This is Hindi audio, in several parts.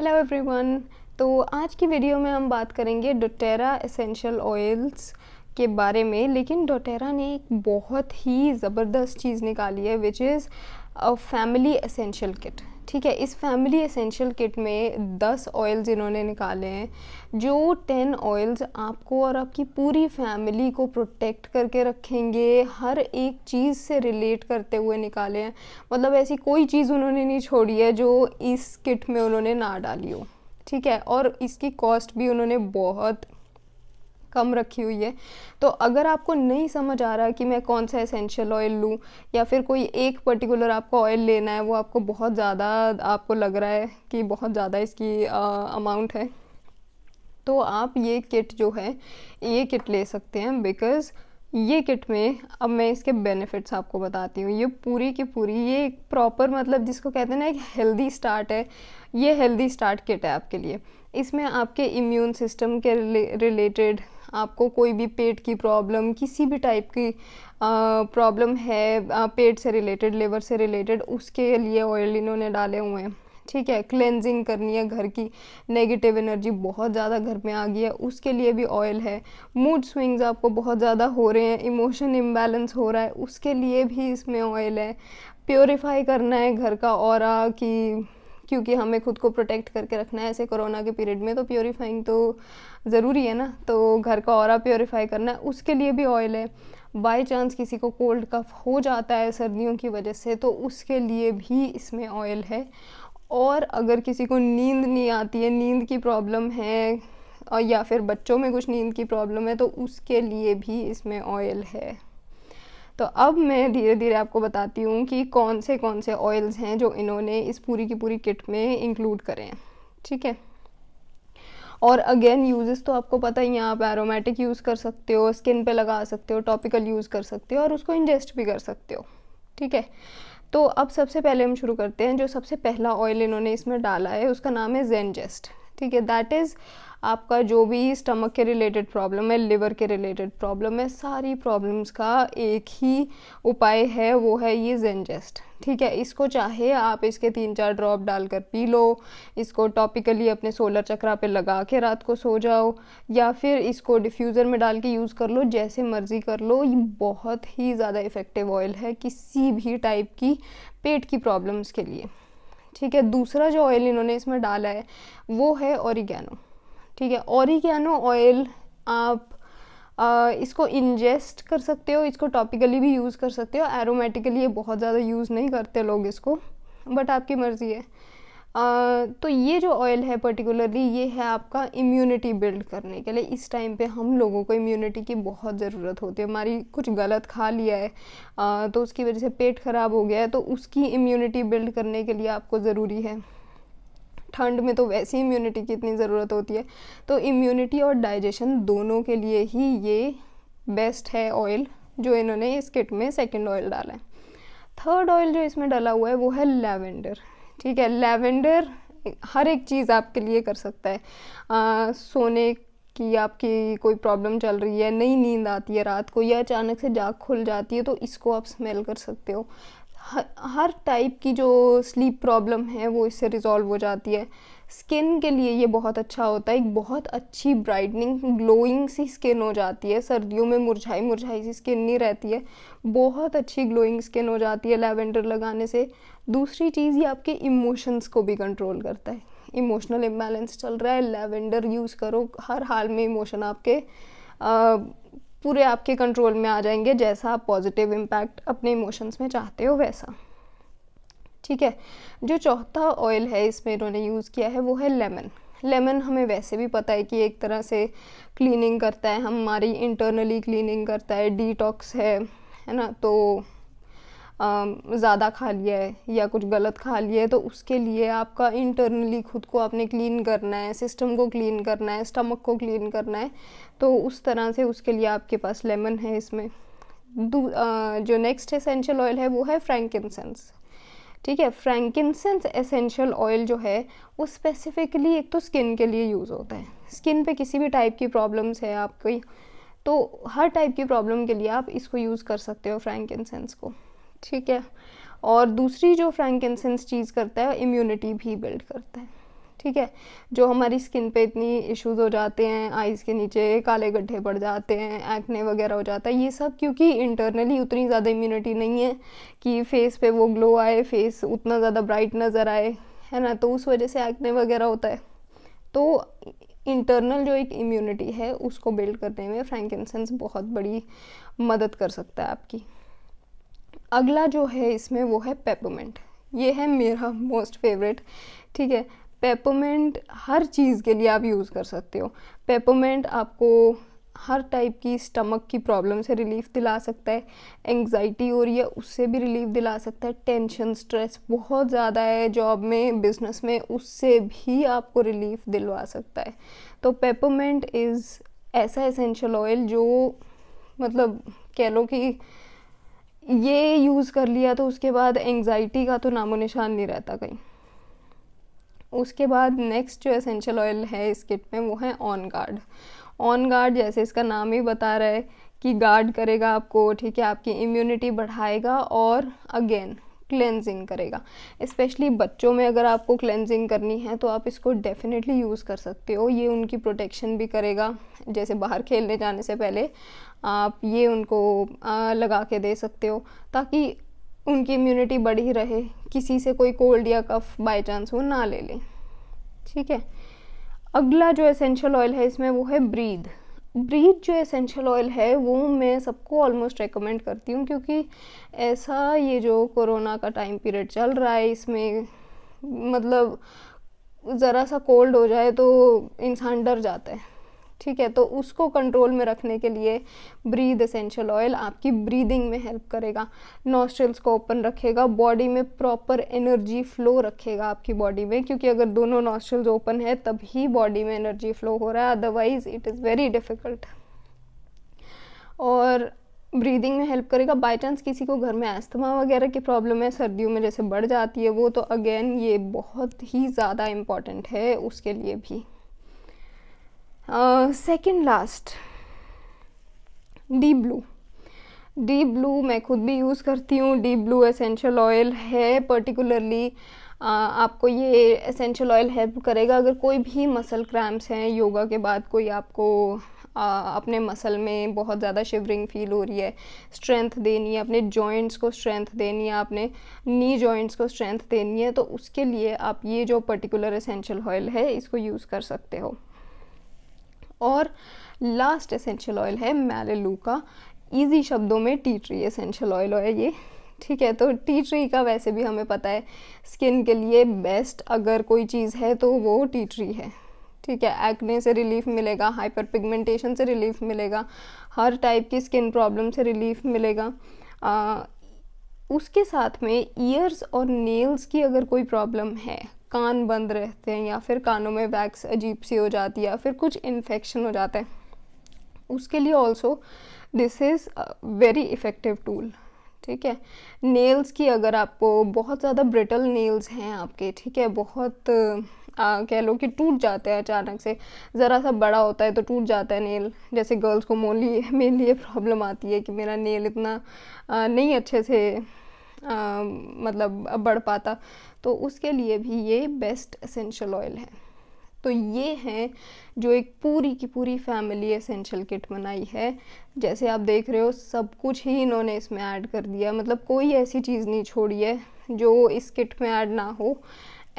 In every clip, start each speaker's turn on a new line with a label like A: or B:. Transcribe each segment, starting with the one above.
A: हेलो एवरीवन तो आज की वीडियो में हम बात करेंगे डोटेरा एसेंशियल ऑयल्स के बारे में लेकिन डोटेरा ने एक बहुत ही ज़बरदस्त चीज़ निकाली है which is a family essential kit ठीक है इस फैमिली एसेंशियल किट में दस ऑयल्स इन्होंने निकाले हैं जो टेन ऑयल्स आपको और आपकी पूरी फैमिली को प्रोटेक्ट करके रखेंगे हर एक चीज़ से रिलेट करते हुए निकाले हैं मतलब ऐसी कोई चीज़ उन्होंने नहीं छोड़ी है जो इस किट में उन्होंने ना डाली हो ठीक है और इसकी कॉस्ट भी उन्होंने बहुत कम रखी हुई है तो अगर आपको नहीं समझ आ रहा कि मैं कौन सा एसेंशियल ऑयल लूँ या फिर कोई एक पर्टिकुलर आपको ऑयल लेना है वो आपको बहुत ज़्यादा आपको लग रहा है कि बहुत ज़्यादा इसकी अमाउंट है तो आप ये किट जो है ये किट ले सकते हैं बिकॉज़ ये किट में अब मैं इसके बेनिफिट्स आपको बताती हूँ ये पूरी की पूरी ये एक प्रॉपर मतलब जिसको कहते हैं ना एक हेल्दी स्टार्ट है ये हेल्दी स्टार्ट किट है आपके लिए इसमें आपके इम्यून सिस्टम के रिलेटेड आपको कोई भी पेट की प्रॉब्लम किसी भी टाइप की प्रॉब्लम है पेट से रिलेटेड लिवर से रिलेटेड उसके लिए ऑयल इन्होंने डाले हुए हैं ठीक है क्लेंजिंग करनी है घर की नेगेटिव एनर्जी बहुत ज़्यादा घर में आ गई है उसके लिए भी ऑयल है मूड स्विंग्स आपको बहुत ज़्यादा हो रहे हैं इमोशन इम्बेलेंस हो रहा है उसके लिए भी इसमें ऑयल है प्योरीफाई करना है घर का और कि क्योंकि हमें खुद को प्रोटेक्ट करके रखना है ऐसे कोरोना के पीरियड में तो प्योरीफाइंग तो ज़रूरी है ना तो घर का और प्योरीफाई करना है उसके लिए भी ऑयल है बाई चांस किसी को कोल्ड कफ हो जाता है सर्दियों की वजह से तो उसके लिए भी इसमें ऑयल है और अगर किसी को नींद नहीं आती है नींद की प्रॉब्लम है या फिर बच्चों में कुछ नींद की प्रॉब्लम है तो उसके लिए भी इसमें ऑयल है तो अब मैं धीरे धीरे आपको बताती हूँ कि कौन से कौन से ऑयल्स हैं जो इन्होंने इस पूरी की पूरी किट में इंक्लूड करे हैं ठीक है और अगेन यूजेस तो आपको पता ही है आप एरोमेटिक यूज़ कर सकते हो स्किन पे लगा सकते हो टॉपिकल यूज़ कर सकते हो और उसको इंजेस्ट भी कर सकते हो ठीक है तो अब सबसे पहले हम शुरू करते हैं जो सबसे पहला ऑयल इन्होंने इसमें डाला है उसका नाम है जेनजेस्ट ठीक है दैट इज़ आपका जो भी स्टमक के रिलेटेड प्रॉब्लम है लिवर के रिलेटेड प्रॉब्लम है सारी प्रॉब्लम्स का एक ही उपाय है वो है ये जेंजेस्ट ठीक है इसको चाहे आप इसके तीन चार ड्रॉप डालकर पी लो इसको टॉपिकली अपने सोलर चक्रा पे लगा के रात को सो जाओ या फिर इसको डिफ्यूज़र में डाल के यूज़ कर लो जैसे मर्ज़ी कर लो ये बहुत ही ज़्यादा इफ़ेक्टिव ऑयल है किसी भी टाइप की पेट की प्रॉब्लम्स के लिए ठीक है दूसरा जो ऑयल इन्होंने इसमें डाला है वो है औरिगैनो ठीक है औरिगैनो ऑयल आप आ, इसको इंजेस्ट कर सकते हो इसको टॉपिकली भी यूज़ कर सकते हो एरोमेटिकली ये बहुत ज़्यादा यूज़ नहीं करते लोग इसको बट आपकी मर्ज़ी है तो ये जो ऑयल है पर्टिकुलरली ये है आपका इम्यूनिटी बिल्ड करने के लिए इस टाइम पे हम लोगों को इम्यूनिटी की बहुत ज़रूरत होती है हमारी कुछ गलत खा लिया है आ, तो उसकी वजह से पेट ख़राब हो गया है तो उसकी इम्यूनिटी बिल्ड करने के लिए आपको ज़रूरी है ठंड में तो वैसे ही इम्यूनिटी की इतनी ज़रूरत होती है तो इम्यूनिटी और डाइजेशन दोनों के लिए ही ये बेस्ट है ऑयल जो इन्होंने इस किट में सेकेंड ऑयल डाला है थर्ड ऑयल जो इसमें डाला हुआ है वो है लेवेंडर ठीक है लेवेंडर हर एक चीज़ आपके लिए कर सकता है आ, सोने की आपकी कोई प्रॉब्लम चल रही है नई नींद आती है रात को या अचानक से जाग खुल जाती है तो इसको आप स्मेल कर सकते हो हर टाइप की जो स्लीप प्रॉब्लम है वो इससे रिज़ॉल्व हो जाती है स्किन के लिए ये बहुत अच्छा होता है एक बहुत अच्छी ब्राइटनिंग ग्लोइंग सी स्किन हो जाती है सर्दियों में मुरझाई मुरझाई सी स्किन नहीं रहती है बहुत अच्छी ग्लोइंग स्किन हो जाती है लेवेंडर लगाने से दूसरी चीज़ ये आपके इमोशंस को भी कंट्रोल करता है इमोशनल इम्बैलेंस चल रहा है लेवेंडर यूज़ करो हर हाल में इमोशन आपके आ, पूरे आपके कंट्रोल में आ जाएंगे जैसा आप पॉजिटिव इम्पैक्ट अपने इमोशंस में चाहते हो वैसा ठीक है जो चौथा ऑयल है इसमें इन्होंने यूज़ किया है वो है लेमन लेमन हमें वैसे भी पता है कि एक तरह से क्लीनिंग करता है हमारी इंटरनली क्लीनिंग करता है डिटॉक्स है है ना तो ज़्यादा खा लिया है या कुछ गलत खा लिया है तो उसके लिए आपका इंटरनली खुद को आपने क्लीन करना है सिस्टम को क्लीन करना है स्टमक को क्लीन करना है तो उस तरह से उसके लिए आपके पास लेमन है इसमें आ, जो नेक्स्ट एसेंशियल ऑयल है वो है फ्रेंकिनसेंस ठीक है फ्रैंकिनसेंस एसेंशियल ऑयल जो है वो स्पेसिफिकली एक तो स्किन के लिए यूज़ होता है स्किन पे किसी भी टाइप की प्रॉब्लम्स है आपकी तो हर टाइप की प्रॉब्लम के लिए आप इसको यूज़ कर सकते हो फ्रैंकिनसेंस को ठीक है और दूसरी जो फ्रैंकिनसेंस चीज़ करता है इम्यूनिटी भी बिल्ड करता है ठीक है जो हमारी स्किन पे इतनी इश्यूज हो जाते हैं आइज़ के नीचे काले गड्ढे पड़ जाते हैं एक्ने वगैरह हो जाता है ये सब क्योंकि इंटरनली उतनी ज़्यादा इम्यूनिटी नहीं है कि फेस पे वो ग्लो आए फेस उतना ज़्यादा ब्राइट नज़र आए है ना तो उस वजह से एक्ने वगैरह होता है तो इंटरनल जो एक इम्यूनिटी है उसको बिल्ड करने में फ्रैंकिनसेंस बहुत बड़ी मदद कर सकता है आपकी अगला जो है इसमें वो है पेपमेंट ये है मेरा मोस्ट फेवरेट ठीक है पेपोमेंट हर चीज़ के लिए आप यूज़ कर सकते हो पेपोमेंट आपको हर टाइप की स्टमक की प्रॉब्लम से रिलीफ दिला सकता है एंग्जाइटी हो रही है उससे भी रिलीफ दिला सकता है टेंशन स्ट्रेस बहुत ज़्यादा है जॉब में बिजनेस में उससे भी आपको रिलीफ दिलवा सकता है तो पेपोमेंट इज़ ऐसा एसेंशियल ऑयल जो मतलब कह लो कि ये यूज़ कर लिया तो उसके बाद एंग्जाइटी का तो नामो निशान नहीं रहता कहीं उसके बाद नेक्स्ट जो एसेंशियल ऑयल है इस किट में वो है ऑन गार्ड ऑन गार्ड जैसे इसका नाम ही बता रहा है कि गार्ड करेगा आपको ठीक है आपकी इम्यूनिटी बढ़ाएगा और अगेन क्लेंजिंग करेगा इस्पेशली बच्चों में अगर आपको क्लेंजिंग करनी है तो आप इसको डेफिनेटली यूज़ कर सकते हो ये उनकी प्रोटेक्शन भी करेगा जैसे बाहर खेलने जाने से पहले आप ये उनको आ, लगा के दे सकते हो ताकि उनकी इम्यूनिटी बढ़ी रहे किसी से कोई कोल्ड या कफ बाई चांस वो ना ले लें ठीक है अगला जो एसेंशियल ऑयल है इसमें वो है ब्रीद ब्रीद जो एसेंशियल ऑयल है वो मैं सबको ऑलमोस्ट रेकमेंड करती हूँ क्योंकि ऐसा ये जो कोरोना का टाइम पीरियड चल रहा है इसमें मतलब ज़रा सा कोल्ड हो जाए तो इंसान डर जाता है ठीक है तो उसको कंट्रोल में रखने के लिए ब्रीद एसेंशियल ऑयल आपकी ब्रीदिंग में हेल्प करेगा नॉस्ट्रल्स को ओपन रखेगा बॉडी में प्रॉपर एनर्जी फ्लो रखेगा आपकी बॉडी में क्योंकि अगर दोनों नॉस्ट्रल्स ओपन है तभी बॉडी में एनर्जी फ्लो हो रहा है otherwise it is very difficult और ब्रीदिंग में हेल्प करेगा बाई चांस किसी को घर में अस्थमा वगैरह की प्रॉब्लम है सर्दियों में जैसे बढ़ जाती है वो तो अगेन ये बहुत ही ज़्यादा इम्पॉर्टेंट है उसके लिए भी second last deep blue deep blue मैं खुद भी यूज़ करती हूँ डीप ब्लू एसेंशियल ऑयल है पर्टिकुलरली uh, आपको ये एसेंशियल ऑयल हेल्प करेगा अगर कोई भी मसल क्रैम्प्स हैं योगा के बाद कोई आपको आ, uh, अपने मसल में बहुत ज़्यादा शिवरिंग फील हो रही है स्ट्रेंथ देनी है अपने जॉइंट्स को स्ट्रेंथ देनी है अपने नी जॉइंट्स को स्ट्रेंथ देनी है तो उसके लिए आप ये जो पर्टिकुलर एसेंशियल ऑयल है इसको यूज़ कर सकते हो और लास्ट एसेंशियल ऑयल है मैरेलू का ईजी शब्दों में टी ट्री एसेंशियल ऑयल है ये ठीक है तो टी ट्री का वैसे भी हमें पता है स्किन के लिए बेस्ट अगर कोई चीज़ है तो वो टी ट्री है ठीक है एक्ने से रिलीफ मिलेगा हाइपर पिगमेंटेशन से रिलीफ मिलेगा हर टाइप की स्किन प्रॉब्लम से रिलीफ मिलेगा आ, उसके साथ में ईयर्स और नेल्स की अगर कोई प्रॉब्लम है कान बंद रहते हैं या फिर कानों में वैक्स अजीब सी हो जाती है या फिर कुछ इन्फेक्शन हो जाता है उसके लिए also this is very effective tool ठीक है नेल्स की अगर आपको बहुत ज़्यादा ब्रिटल नेल्स हैं आपके ठीक है बहुत कह लो कि टूट जाते हैं अचानक से ज़रा सा बड़ा होता है तो टूट जाता है नेल जैसे गर्ल्स को मोली मेनली ये प्रॉब्लम आती है कि मेरा नेल इतना आ, नहीं अच्छे से आ, मतलब बढ़ पाता तो उसके लिए भी ये बेस्ट एसेंशियल ऑयल है तो ये हैं जो एक पूरी की पूरी फैमिली एसेंशियल किट बनाई है जैसे आप देख रहे हो सब कुछ ही इन्होंने इसमें ऐड कर दिया मतलब कोई ऐसी चीज़ नहीं छोड़ी है जो इस किट में ऐड ना हो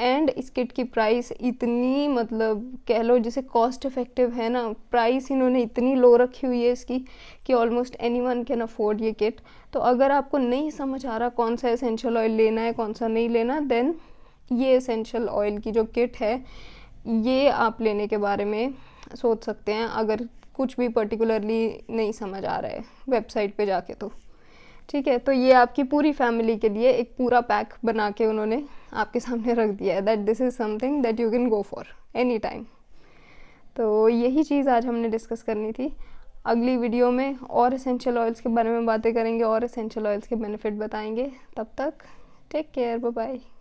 A: एंड इस किट की प्राइस इतनी मतलब कह लो जैसे कॉस्ट इफ़ेक्टिव है ना प्राइस इन्होंने इतनी लो रखी हुई है इसकी कि almost any one can afford ये किट तो अगर आपको नहीं समझ आ रहा कौन सा एसेंशियल ऑयल लेना है कौन सा नहीं लेना देन ये एसेंशियल ऑयल की जो किट है ये आप लेने के बारे में सोच सकते हैं अगर कुछ भी पर्टिकुलरली नहीं समझ आ रहा है वेबसाइट पे जाके तो ठीक है तो ये आपकी पूरी फैमिली के लिए एक पूरा पैक बना के उन्होंने आपके सामने रख दिया है that this is something that you can go for any time तो यही चीज़ आज हमने डिस्कस करनी थी अगली वीडियो में और एसेंशियल ऑयल्स के बारे में बातें करेंगे और एसेंशियल ऑयल्स के बेनिफिट बताएंगे तब तक टेक केयर बाय